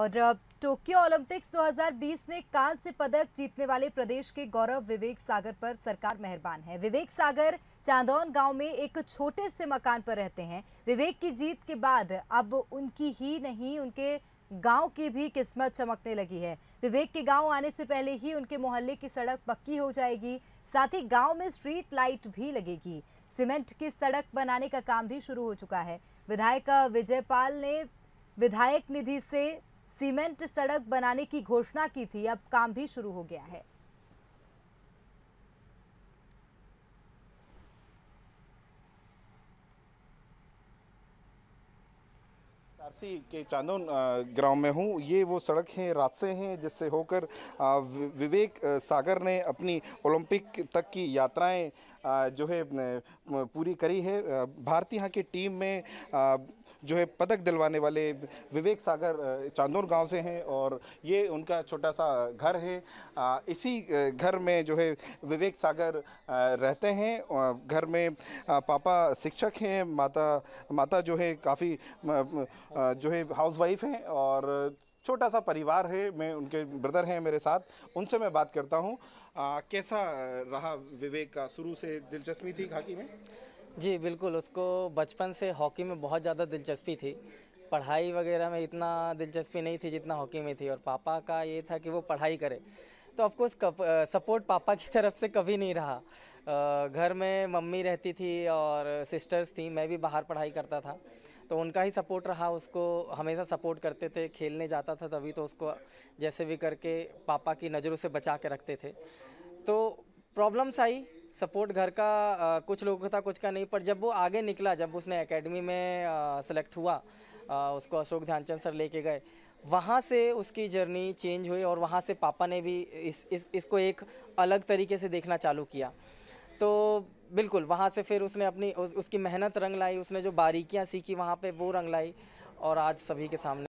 और Tokyo Olympics 2020 में कांस्य पदक जीतने वाले प्रदेश के गौरव विवेक सागर पर सरकार मेहरबान है विवेक सागर चांदौन गांव में एक छोटे से मकान पर रहते हैं विवेक की जीत के बाद अब उनकी ही नहीं उनके गांव की भी किस्मत चमकने लगी है विवेक के गांव आने से पहले ही उनके मोहल्ले की सड़क पक्की हो जाएगी साथ ही गांव में स्ट्रीट लाइट भी लगेगी सीमेंट की सड़क बनाने का काम भी शुरू हो चुका है विधायक विजयपाल ने विधायक निधि से सीमेंट सड़क बनाने की घोषणा की थी अब काम भी शुरू हो गया है के चांदोन ग्राम में हूँ ये वो सड़क हैं रास्ते हैं जिससे होकर विवेक सागर ने अपनी ओलंपिक तक की यात्राएं जो है पूरी करी है भारतीय यहाँ की टीम में जो है पदक दिलवाने वाले विवेक सागर चांदौर गांव से हैं और ये उनका छोटा सा घर है इसी घर में जो है विवेक सागर रहते हैं घर में पापा शिक्षक हैं माता माता जो है काफ़ी जो है हाउसवाइफ हैं और छोटा सा परिवार है मैं उनके ब्रदर हैं मेरे साथ उनसे मैं बात करता हूँ कैसा रहा विवेक का शुरू से दिलचस्पी थी हॉकी में जी बिल्कुल उसको बचपन से हॉकी में बहुत ज़्यादा दिलचस्पी थी पढ़ाई वगैरह में इतना दिलचस्पी नहीं थी जितना हॉकी में थी और पापा का ये था कि वो पढ़ाई करे तो ऑफकोर्स सपोर्ट पापा की तरफ से कभी नहीं रहा घर में मम्मी रहती थी और सिस्टर्स थी मैं भी बाहर पढ़ाई करता था तो उनका ही सपोर्ट रहा उसको हमेशा सपोर्ट करते थे खेलने जाता था तभी तो उसको जैसे भी करके पापा की नज़रों से बचा के रखते थे तो प्रॉब्लम्स आई सपोर्ट घर का आ, कुछ लोगों का था कुछ का नहीं पर जब वो आगे निकला जब उसने एकेडमी में सेलेक्ट हुआ आ, उसको अशोक ध्यानचंद सर लेके गए वहाँ से उसकी जर्नी चेंज हुई और वहाँ से पापा ने भी इस, इस इसको एक अलग तरीके से देखना चालू किया तो बिल्कुल वहाँ से फिर उसने अपनी उस, उसकी मेहनत रंग लाई उसने जो बारीकियाँ सीखी वहाँ पे वो रंग लाई और आज सभी के सामने